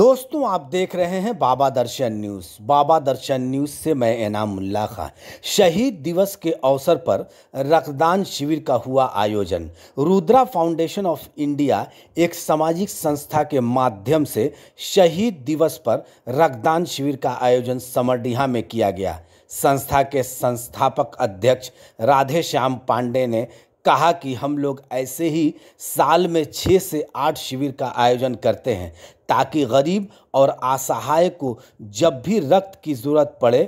दोस्तों आप देख रहे हैं बाबा दर्शन न्यूज़ बाबा दर्शन न्यूज़ से मैं इनाम उल्ला खां शहीद दिवस के अवसर पर रक्तदान शिविर का हुआ आयोजन रुद्रा फाउंडेशन ऑफ इंडिया एक सामाजिक संस्था के माध्यम से शहीद दिवस पर रक्तदान शिविर का आयोजन समरडीहा में किया गया संस्था के संस्थापक अध्यक्ष राधे श्याम पांडे ने कहा कि हम लोग ऐसे ही साल में छः से आठ शिविर का आयोजन करते हैं ताकि गरीब और असहाय को जब भी रक्त की ज़रूरत पड़े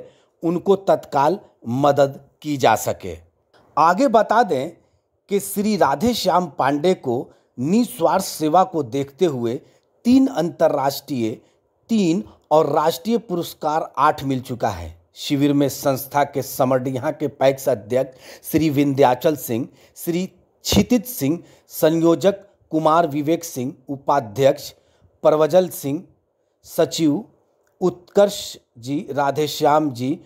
उनको तत्काल मदद की जा सके आगे बता दें कि श्री राधे श्याम पांडे को निस्वार्थ सेवा को देखते हुए तीन अंतर्राष्ट्रीय तीन और राष्ट्रीय पुरस्कार आठ मिल चुका है शिविर में संस्था के समर्डिया के पैक्स अध्यक्ष श्री विंध्याचल सिंह श्री क्षितिज सिंह संयोजक कुमार विवेक सिंह उपाध्यक्ष परवजल सिंह सचिव उत्कर्ष जी राधेश्याम जी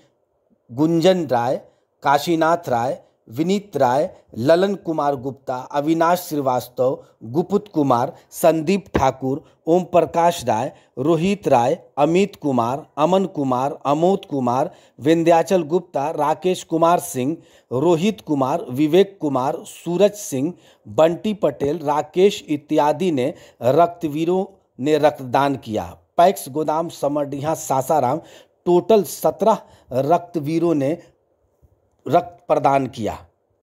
गुंजन राय काशीनाथ राय विनीत राय ललन कुमार गुप्ता अविनाश श्रीवास्तव गुपुत कुमार संदीप ठाकुर ओम प्रकाश राय रोहित राय अमित कुमार अमन कुमार अमोद कुमार विंध्याचल गुप्ता राकेश कुमार सिंह रोहित कुमार विवेक कुमार सूरज सिंह बंटी पटेल राकेश इत्यादि ने रक्तवीरों ने रक्तदान किया पैक्स गोदाम समरडिया सासाराम टोटल सत्रह रक्तवीरों ने रक्त प्रदान किया